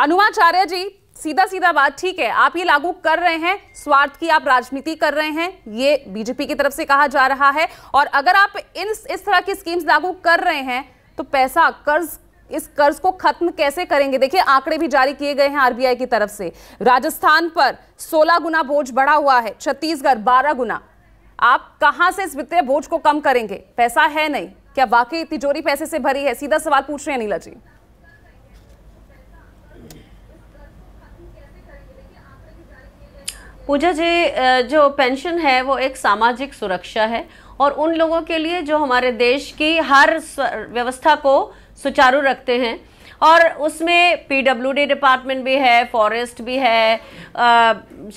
अनुमाचार्य जी सीधा सीधा बात ठीक है आप ये लागू कर रहे हैं स्वार्थ की आप राजनीति कर रहे हैं ये बीजेपी की तरफ से कहा जा रहा है और अगर आप इन इस तरह की स्कीम्स लागू कर रहे हैं तो पैसा कर्ज इस कर्ज को खत्म कैसे करेंगे देखिए आंकड़े भी जारी किए गए हैं आरबीआई की तरफ से राजस्थान पर 16 गुना बोझ बढ़ा हुआ है छत्तीसगढ़ 12 गुना आप कहां से इस वित्तीय बोझ को कम करेंगे पैसा है नहीं क्या वाकई तिजोरी पैसे से भरी है सीधा सवाल पूछ रहे हैं नीला जी पूजा जी जो पेंशन है वो एक सामाजिक सुरक्षा है और उन लोगों के लिए जो हमारे देश की हर व्यवस्था को सुचारू रखते हैं और उसमें पीडब्ल्यूडी डिपार्टमेंट भी है फॉरेस्ट भी है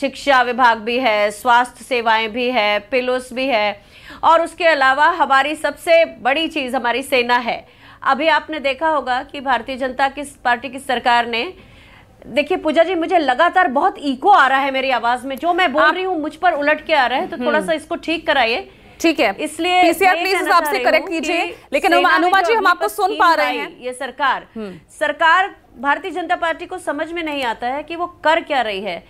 शिक्षा विभाग भी है स्वास्थ्य सेवाएं भी है पिलोस भी है और उसके अलावा हमारी सबसे बड़ी चीज़ हमारी सेना है अभी आपने देखा होगा कि भारतीय जनता की पार्टी की सरकार ने देखिए पूजा जी मुझे लगातार बहुत इको आ रहा है मेरी आवाज में जो मैं बोल आप... रही हूँ मुझ पर उलट के आ रहा है तो थोड़ा हम्म। सा इसको ठीक कराइए ठीक है इसलिए आपसे करेक्ट कीजिए लेकिन अनुमा जी हम आपको सुन पा रहे हैं ये सरकार हम्म। सरकार भारतीय जनता पार्टी को समझ में नहीं आता है कि वो कर क्या रही है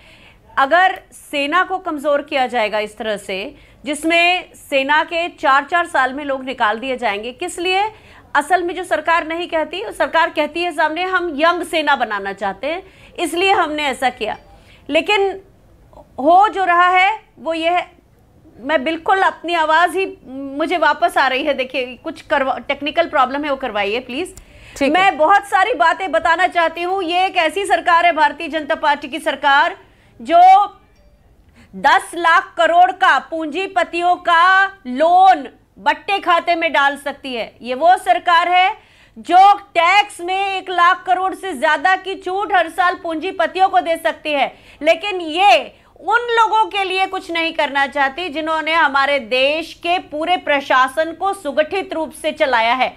अगर सेना को कमजोर किया जाएगा इस तरह से जिसमें सेना के चार चार साल में लोग निकाल दिए जाएंगे किस लिए असल में जो सरकार नहीं कहती सरकार कहती है सामने हम यंग सेना बनाना चाहते हैं इसलिए हमने ऐसा किया लेकिन हो जो रहा है वो ये है मैं बिल्कुल अपनी आवाज़ ही मुझे वापस आ रही है देखिए कुछ करवा टेक्निकल प्रॉब्लम है वो करवाइए प्लीज़ मैं बहुत सारी बातें बताना चाहती हूँ ये एक ऐसी सरकार है भारतीय जनता पार्टी की सरकार जो दस लाख करोड़ का पूंजीपतियों का लोन बट्टे खाते में डाल सकती है ये वो सरकार है जो टैक्स में एक लाख करोड़ से ज्यादा की छूट हर साल पूंजीपतियों को दे सकती है लेकिन ये उन लोगों के लिए कुछ नहीं करना चाहती जिन्होंने हमारे देश के पूरे प्रशासन को सुगठित रूप से चलाया है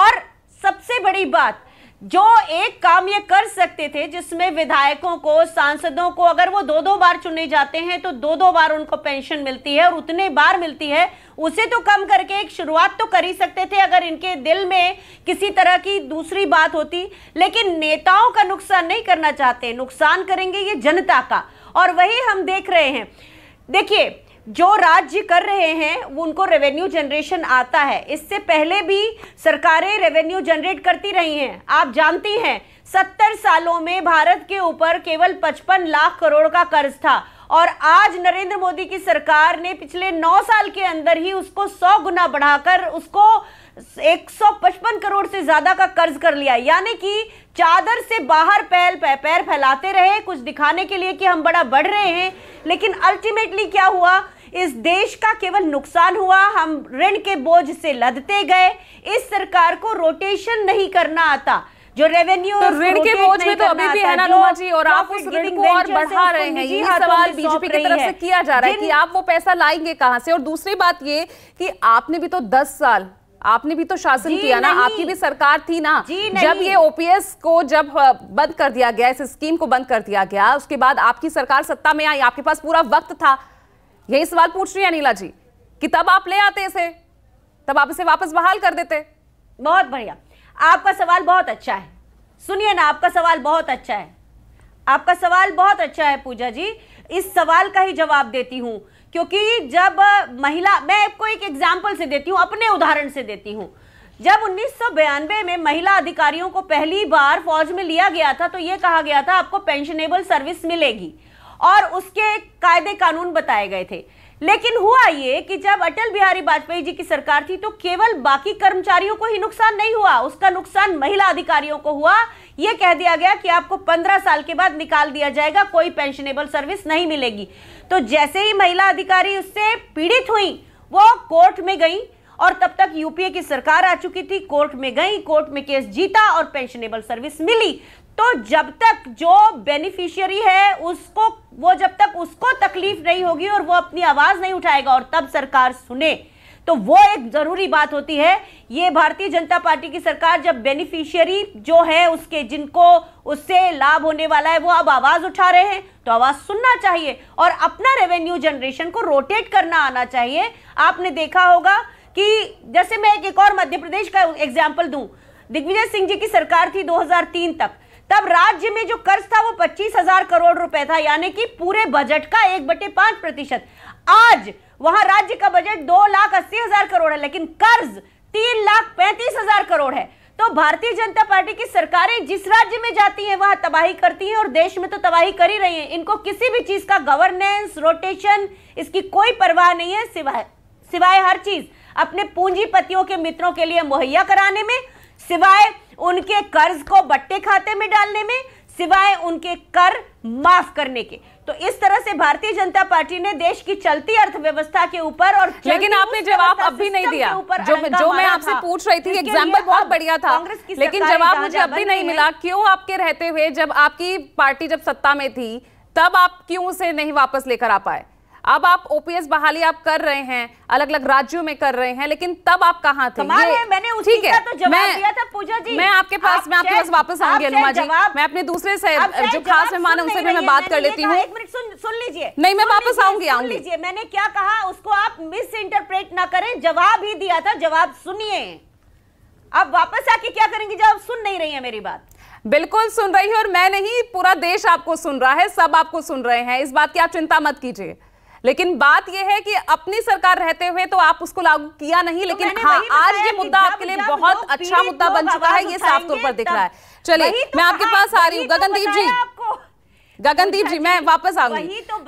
और सबसे बड़ी बात जो एक काम ये कर सकते थे जिसमें विधायकों को सांसदों को अगर वो दो दो बार चुने जाते हैं तो दो दो बार उनको पेंशन मिलती है और उतने बार मिलती है उसे तो कम करके एक शुरुआत तो कर ही सकते थे अगर इनके दिल में किसी तरह की दूसरी बात होती लेकिन नेताओं का नुकसान नहीं करना चाहते नुकसान करेंगे ये जनता का और वही हम देख रहे हैं देखिए जो राज्य कर रहे हैं वो उनको रेवेन्यू जनरेशन आता है इससे पहले भी सरकारें रेवेन्यू जनरेट करती रही हैं आप जानती हैं सत्तर सालों में भारत के ऊपर केवल पचपन लाख करोड़ का कर्ज था और आज नरेंद्र मोदी की सरकार ने पिछले नौ साल के अंदर ही उसको सौ गुना बढ़ाकर उसको 155 करोड़ से ज्यादा का कर्ज कर लिया यानी कि चादर से बाहर पैर पैर फैलाते रहे कुछ दिखाने के लिए कि हम बड़ा बढ़ रहे हैं लेकिन अल्टीमेटली क्या हुआ इस देश का केवल नुकसान हुआ हम ऋण के बोझ से लदते गए इस सरकार को रोटेशन नहीं करना आता जो रेवेन्यू तो ऋण के बोझ में तो अभी भी है ना जी और आप उस ऋण को और बढ़ा रहे हैं ये सवाल बीजेपी की तरफ से किया जा रहा है कि आप वो पैसा लाएंगे कहां से और दूसरी बात ये कि आपने भी तो दस साल आपने भी तो शासन किया ना आपकी भी सरकार थी ना जब ये ओपीएस को जब बंद कर दिया गया इस स्कीम को बंद कर दिया गया उसके बाद आपकी सरकार सत्ता में आई आपके पास पूरा वक्त था यही सवाल पूछ रही है नीला जी कि तब आप ले आते इसे तब आप इसे वापस बहाल कर देते बहुत बढ़िया आपका सवाल बहुत अच्छा है सुनिए ना आपका सवाल बहुत अच्छा है आपका सवाल बहुत अच्छा है पूजा जी इस सवाल का ही जवाब देती हूं क्योंकि जब महिला मैं आपको एक एग्जाम्पल से देती हूँ अपने उदाहरण से देती हूँ जब उन्नीस में महिला अधिकारियों को पहली बार फौज में लिया गया था तो यह कहा गया था आपको पेंशनेबल सर्विस मिलेगी और उसके कायदे कानून बताए गए थे लेकिन हुआ ये कि जब अटल बिहारी वाजपेयी जी की सरकार थी तो केवल बाकी कर्मचारियों को ही नुकसान नहीं हुआ उसका नुकसान महिला अधिकारियों को हुआ यह कह दिया गया कि आपको पंद्रह साल के बाद निकाल दिया जाएगा कोई पेंशनेबल सर्विस नहीं मिलेगी तो जैसे ही महिला अधिकारी उससे पीड़ित हुई वो कोर्ट में गई और तब तक यूपीए की सरकार आ चुकी थी कोर्ट में गई कोर्ट में केस जीता और पेंशनेबल सर्विस मिली तो जब तक जो बेनिफिशियरी है उसको वो जब तक उसको तकलीफ नहीं होगी और वो अपनी आवाज नहीं उठाएगा और तब सरकार सुने तो वो एक ज़रूरी बात होती है ये भारतीय जनता पार्टी की सरकार जब बेनिफिशियरी जो है उसके जिनको उससे लाभ होने वाला है वो अब आवाज़ उठा रहे हैं तो आवाज़ सुनना चाहिए और अपना रेवेन्यू जनरेशन को रोटेट करना आना चाहिए आपने देखा होगा कि जैसे मैं एक, एक और मध्य प्रदेश का एग्जाम्पल दूँ दिग्विजय सिंह जी की सरकार थी 2003 तक तब राज्य में जो कर्ज था वो पच्चीस हजार करोड़ रुपए था यानी कि पूरे बजट का एक बटे पांच प्रतिशत आज वहां राज्य का बजट दो लाख अस्सी हजार करोड़ है लेकिन कर्ज तीन लाख पैंतीस हजार करोड़ है तो भारतीय जनता पार्टी की सरकारें जिस राज्य में जाती हैं वहां तबाही करती हैं और देश में तो तबाही कर ही रही हैं इनको किसी भी चीज का गवर्नेंस रोटेशन इसकी कोई परवाह नहीं है सिवाय सिवाय हर चीज अपने पूंजीपतियों के मित्रों के लिए मुहैया कराने में सिवाय उनके कर्ज को बट्टे खाते में डालने में सिवाय उनके कर माफ करने के तो इस तरह से भारतीय जनता पार्टी ने देश की चलती अर्थव्यवस्था के ऊपर और लेकिन आपने जवाब अब भी नहीं दिया जो जो मैं आपसे पूछ रही थी एग्जाम्पल बहुत बढ़िया था लेकिन जवाब मुझे अब भी नहीं मिला क्यों आपके रहते हुए जब आपकी पार्टी जब सत्ता में थी तब आप क्यों उसे नहीं वापस लेकर आ पाए अब आप ओपीएस बहाली आप कर रहे हैं अलग अलग राज्यों में कर रहे हैं लेकिन तब आप कहाँ थे ये, मैंने उसी का तो जवाब दिया था पूजा जी मैं आपके पास आप मैं आपके पास वापस आऊंगी अनुमा जी मैं अपने दूसरे से जो खास मेहमान है उनसे भी मैं बात कर लेती हूँ सुन सुन लीजिए नहीं मैं वापस आऊंगी आऊंगी मैंने क्या कहा उसको आप मिस इंटरप्रेट ना करें जवाब ही दिया था जवाब सुनिए आप वापस आके क्या करेंगे जब सुन नहीं रही है मेरी बात बिल्कुल सुन रही है और मैं नहीं पूरा देश आपको सुन रहा है सब आपको सुन रहे हैं इस बात की आप चिंता मत कीजिए लेकिन बात यह है कि अपनी सरकार रहते हुए तो आप उसको लागू किया नहीं लेकिन तो हाँ आज ये मुद्दा आपके लिए बहुत अच्छा मुद्दा बन चुका है ये साफ तौर पर दिख रहा है चलिए तो मैं आपके पास आ रही हूँ तो गगनदीप जी गगनदीप जी तो मैं वापस आऊंगी